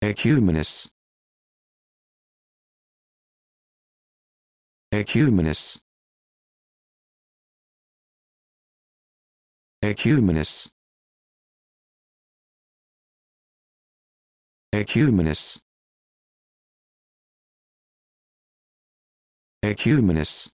Acuminus. Acuminus. Acuminus. Acuminus. Acumenus.